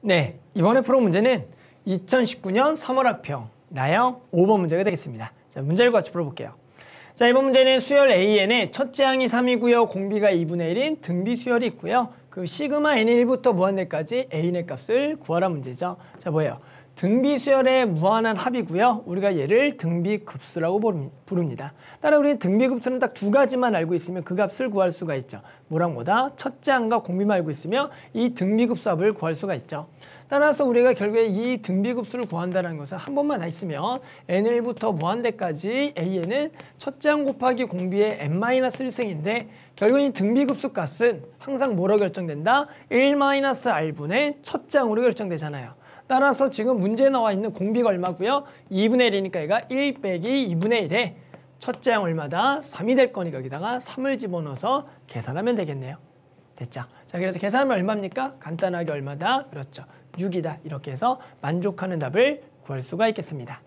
네, 이번에 풀어 문제는 2019년 3월 학평 나형 5번 문제가 되겠습니다. 자, 문제를 같이 풀어볼게요. 자, 이번 문제는 수열 a n 의 첫째 항이 3이고요. 공비가 2분의 1인 등비 수열이 있고요. 그 시그마 N1부터 무한대까지 A의 값을 구하라 문제죠. 자, 뭐예요? 등비수열의 무한한 합이고요. 우리가 얘를 등비급수라고 부릅니다. 따라 우리는 등비급수는 딱 두 가지만 알고 있으면 그 값을 구할 수가 있죠. 뭐랑 뭐다? 첫째 항과 공비만 알고 있으면 이 등비급수 합을 구할 수가 있죠. 따라서 우리가 결국에 이 등비급수를 구한다는 것은 한 번만 다 있으면 n1부터 무한대까지 a는 첫째 항 곱하기 공비의 n-1승인데 결국 이 등비급수 값은 항상 뭐로 결정된다? 1-r분의 첫째 항으로 결정되잖아요. 따라서 지금 문제에 나와 있는 공비가 얼마고요? 2분의 1이니까 얘가 1 빼기 2분의 1에 첫째 항 얼마다? 3이 될 거니까 여기다가 3을 집어넣어서 계산하면 되겠네요. 됐죠? 자, 그래서 계산하면 얼마입니까? 간단하게 얼마다? 그렇죠. 6이다. 이렇게 해서 만족하는 답을 구할 수가 있겠습니다.